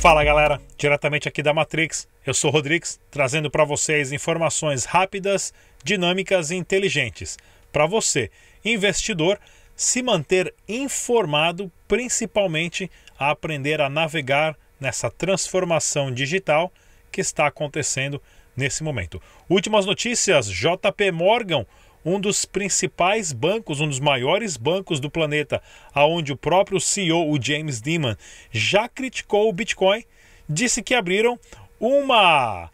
Fala galera, diretamente aqui da Matrix, eu sou Rodrigues, trazendo para vocês informações rápidas, dinâmicas e inteligentes para você, investidor, se manter informado, principalmente a aprender a navegar nessa transformação digital que está acontecendo nesse momento. Últimas notícias: JP Morgan um dos principais bancos, um dos maiores bancos do planeta, aonde o próprio CEO, o James Dimon, já criticou o Bitcoin, disse que abriram uma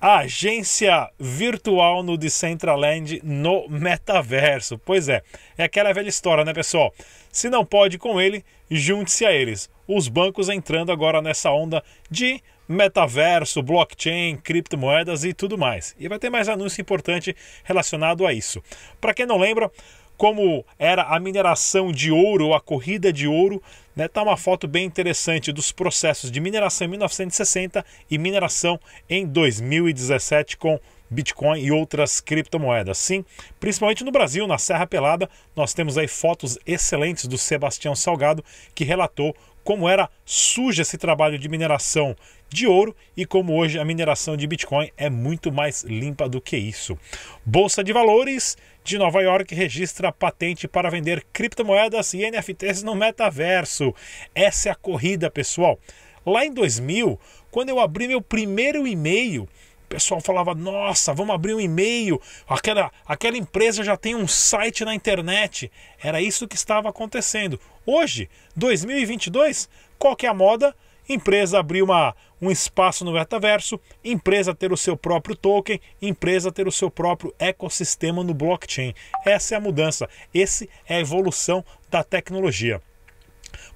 agência virtual no Decentraland no metaverso. Pois é, é aquela velha história, né, pessoal? Se não pode com ele, junte-se a eles. Os bancos entrando agora nessa onda de metaverso, blockchain, criptomoedas e tudo mais. E vai ter mais anúncio importante relacionado a isso. Para quem não lembra, como era a mineração de ouro, a corrida de ouro, né, tá uma foto bem interessante dos processos de mineração em 1960 e mineração em 2017 com Bitcoin e outras criptomoedas. Sim, principalmente no Brasil, na Serra Pelada, nós temos aí fotos excelentes do Sebastião Salgado que relatou como era suja esse trabalho de mineração de ouro e como hoje a mineração de Bitcoin é muito mais limpa do que isso. Bolsa de Valores de Nova York registra patente para vender criptomoedas e NFTs no metaverso. Essa é a corrida, pessoal. Lá em 2000, quando eu abri meu primeiro e-mail, pessoal falava: nossa, vamos abrir um e-mail, aquela, aquela empresa já tem um site na internet. Era isso que estava acontecendo. Hoje, 2022, qual que é a moda? Empresa abrir uma, um espaço no metaverso, empresa ter o seu próprio token, empresa ter o seu próprio ecossistema no blockchain. Essa é a mudança, essa é a evolução da tecnologia.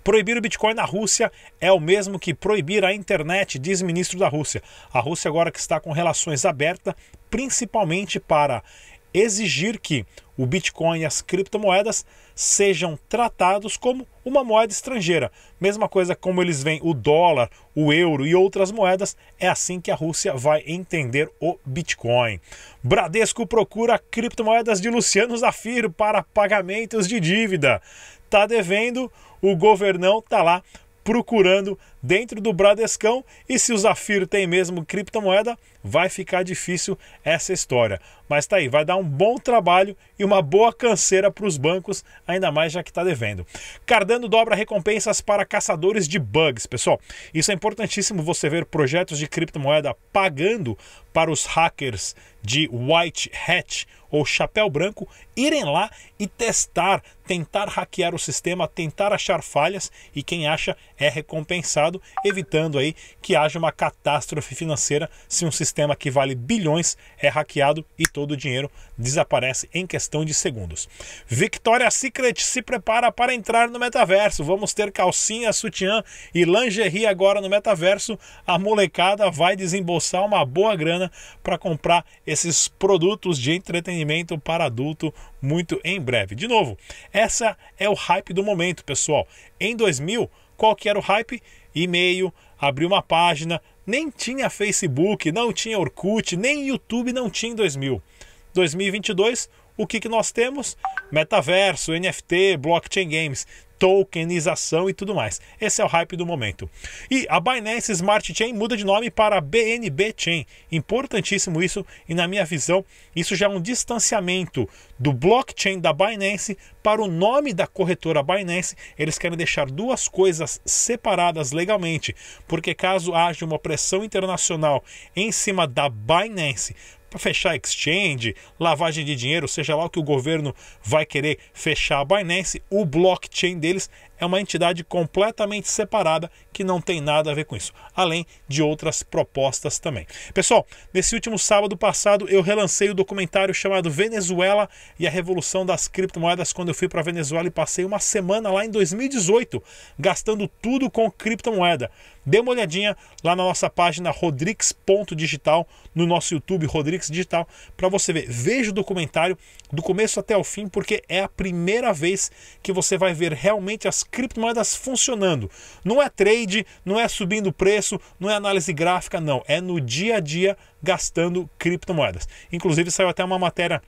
Proibir o Bitcoin na Rússia é o mesmo que proibir a internet, diz o ministro da Rússia. A Rússia agora que está com relações abertas, principalmente para exigir que o Bitcoin e as criptomoedas sejam tratados como uma moeda estrangeira. Mesma coisa como eles veem o dólar, o euro e outras moedas, é assim que a Rússia vai entender o Bitcoin. Bradesco procura criptomoedas de Luciano Zafir para pagamentos de dívida tá devendo, o governão tá lá procurando dentro do Bradescão e se o Zafiro tem mesmo criptomoeda, vai ficar difícil essa história. Mas tá aí, vai dar um bom trabalho e uma boa canseira para os bancos, ainda mais já que está devendo. Cardano dobra recompensas para caçadores de bugs, pessoal. Isso é importantíssimo você ver projetos de criptomoeda pagando para os hackers de white hat ou chapéu branco irem lá e testar, tentar hackear o sistema, tentar achar falhas e quem acha é recompensado mercado, evitando aí que haja uma catástrofe financeira se um sistema que vale bilhões é hackeado e todo o dinheiro desaparece em questão de segundos. Victoria Secret se prepara para entrar no metaverso. Vamos ter calcinha, sutiã e lingerie agora no metaverso. A molecada vai desembolsar uma boa grana para comprar esses produtos de entretenimento para adulto muito em breve. De novo, essa é o hype do momento, pessoal. Em 2000, qual que era o hype? e-mail, abri uma página, nem tinha Facebook, não tinha Orkut, nem YouTube não tinha em 2000. 2022, o que, que nós temos? Metaverso, NFT, blockchain games tokenização e tudo mais. Esse é o hype do momento. E a Binance Smart Chain muda de nome para BNB Chain. Importantíssimo isso e na minha visão, isso já é um distanciamento do blockchain da Binance para o nome da corretora Binance. Eles querem deixar duas coisas separadas legalmente, porque caso haja uma pressão internacional em cima da Binance para fechar exchange, lavagem de dinheiro, seja lá o que o governo vai querer fechar a Binance, o blockchain deles é uma entidade completamente separada que não tem nada a ver com isso, além de outras propostas também. Pessoal, nesse último sábado passado eu relancei o documentário chamado Venezuela e a Revolução das Criptomoedas quando eu fui para Venezuela e passei uma semana lá em 2018 gastando tudo com criptomoeda. Dê uma olhadinha lá na nossa página digital no nosso YouTube Rodrix Digital, para você ver. Veja o documentário do começo até o fim, porque é a primeira vez que você vai ver realmente as criptomoedas funcionando. Não é trade, não é subindo preço, não é análise gráfica, não. É no dia a dia gastando criptomoedas. Inclusive saiu até uma matéria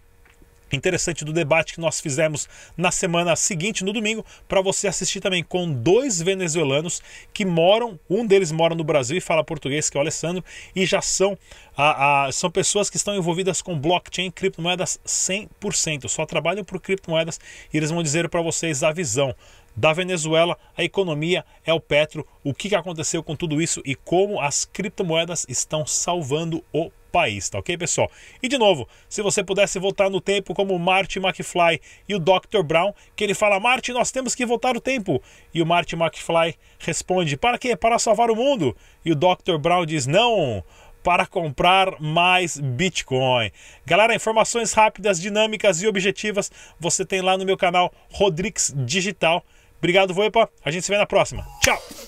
interessante do debate que nós fizemos na semana seguinte, no domingo, para você assistir também com dois venezuelanos que moram, um deles mora no Brasil e fala português, que é o Alessandro, e já são, a, a, são pessoas que estão envolvidas com blockchain, criptomoedas 100%, só trabalham por criptomoedas e eles vão dizer para vocês a visão da Venezuela, a economia é o Petro, o que aconteceu com tudo isso e como as criptomoedas estão salvando o país, tá ok, pessoal? E de novo, se você pudesse voltar no tempo como Marty McFly e o Dr. Brown, que ele fala, Marty, nós temos que voltar o tempo. E o Marty McFly responde, para quê? Para salvar o mundo. E o Dr. Brown diz, não, para comprar mais Bitcoin. Galera, informações rápidas, dinâmicas e objetivas você tem lá no meu canal Rodrix Digital. Obrigado, Voipa. A gente se vê na próxima. Tchau!